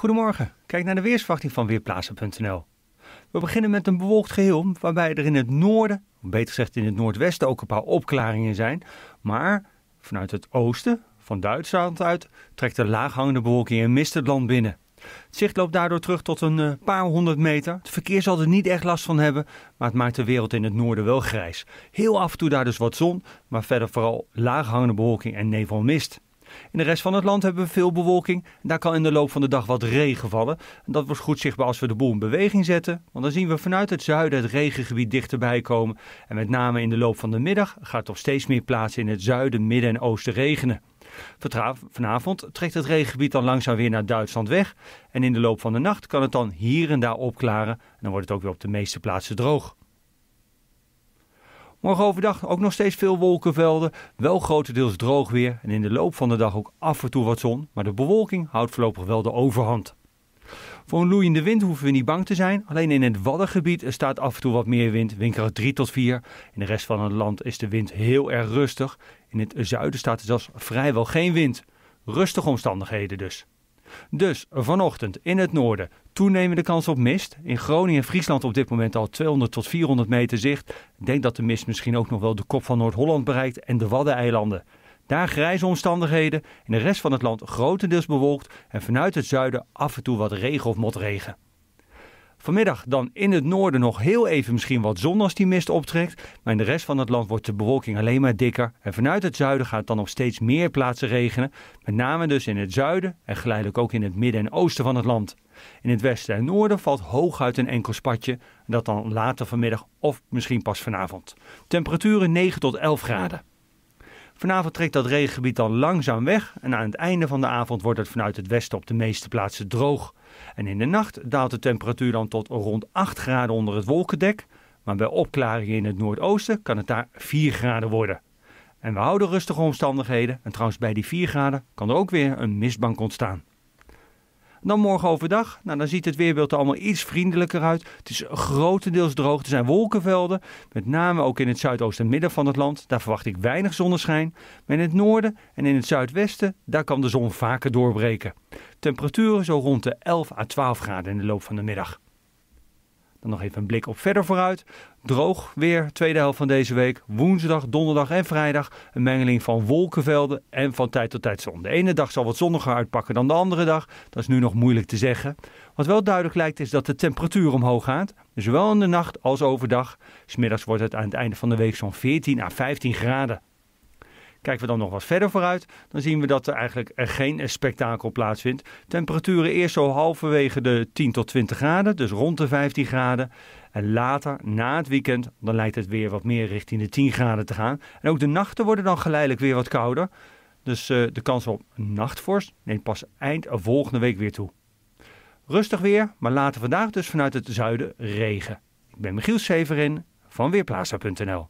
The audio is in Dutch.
Goedemorgen, kijk naar de weersverwachting van Weerplaatsen.nl. We beginnen met een bewolkt geheel, waarbij er in het noorden, of beter gezegd in het noordwesten, ook een paar opklaringen zijn. Maar vanuit het oosten, van Duitsland uit, trekt de laaghangende bewolking en mist het land binnen. Het zicht loopt daardoor terug tot een eh, paar honderd meter. Het verkeer zal er niet echt last van hebben, maar het maakt de wereld in het noorden wel grijs. Heel af en toe daar dus wat zon, maar verder vooral laaghangende bewolking en nevelmist. In de rest van het land hebben we veel bewolking. Daar kan in de loop van de dag wat regen vallen. dat wordt goed zichtbaar als we de boel in beweging zetten. Want dan zien we vanuit het zuiden het regengebied dichterbij komen. En met name in de loop van de middag gaat op steeds meer plaatsen in het zuiden, midden en oosten regenen. Vanavond trekt het regengebied dan langzaam weer naar Duitsland weg. En in de loop van de nacht kan het dan hier en daar opklaren. En dan wordt het ook weer op de meeste plaatsen droog. Morgen overdag ook nog steeds veel wolkenvelden. Wel grotendeels droog weer en in de loop van de dag ook af en toe wat zon. Maar de bewolking houdt voorlopig wel de overhand. Voor een loeiende wind hoeven we niet bang te zijn. Alleen in het Waddengebied staat af en toe wat meer wind, windkracht 3 tot 4. In de rest van het land is de wind heel erg rustig. In het zuiden staat er zelfs vrijwel geen wind. Rustige omstandigheden dus. Dus vanochtend in het noorden toenemende kans op mist. In Groningen en Friesland op dit moment al 200 tot 400 meter zicht. Ik denk dat de mist misschien ook nog wel de kop van Noord-Holland bereikt en de Waddeneilanden. Daar grijze omstandigheden en de rest van het land grotendeels bewolkt en vanuit het zuiden af en toe wat regen of motregen. Vanmiddag dan in het noorden nog heel even misschien wat zon als die mist optrekt. Maar in de rest van het land wordt de bewolking alleen maar dikker. En vanuit het zuiden gaat het dan op steeds meer plaatsen regenen. Met name dus in het zuiden en geleidelijk ook in het midden en oosten van het land. In het westen en noorden valt hooguit een enkel spatje. Dat dan later vanmiddag of misschien pas vanavond. Temperaturen 9 tot 11 graden. Vanavond trekt dat regengebied dan langzaam weg en aan het einde van de avond wordt het vanuit het westen op de meeste plaatsen droog. En in de nacht daalt de temperatuur dan tot rond 8 graden onder het wolkendek, maar bij opklaringen in het noordoosten kan het daar 4 graden worden. En we houden rustige omstandigheden en trouwens bij die 4 graden kan er ook weer een mistbank ontstaan. Dan morgen overdag, nou, dan ziet het weerbeeld er allemaal iets vriendelijker uit. Het is grotendeels droog. Er zijn wolkenvelden, met name ook in het zuidoosten en midden van het land. Daar verwacht ik weinig zonneschijn. Maar in het noorden en in het zuidwesten, daar kan de zon vaker doorbreken. Temperaturen zo rond de 11 à 12 graden in de loop van de middag. Dan nog even een blik op verder vooruit. Droog weer, tweede helft van deze week. Woensdag, donderdag en vrijdag. Een mengeling van wolkenvelden en van tijd tot tijd zon. De ene dag zal wat zonniger uitpakken dan de andere dag. Dat is nu nog moeilijk te zeggen. Wat wel duidelijk lijkt is dat de temperatuur omhoog gaat. Zowel in de nacht als overdag. Smiddags wordt het aan het einde van de week zo'n 14 à 15 graden. Kijken we dan nog wat verder vooruit, dan zien we dat er eigenlijk geen spektakel plaatsvindt. Temperaturen eerst zo halverwege de 10 tot 20 graden, dus rond de 15 graden. En later, na het weekend, dan lijkt het weer wat meer richting de 10 graden te gaan. En ook de nachten worden dan geleidelijk weer wat kouder. Dus eh, de kans op nachtvorst neemt pas eind volgende week weer toe. Rustig weer, maar later vandaag dus vanuit het zuiden regen. Ik ben Michiel Severin van Weerplaza.nl.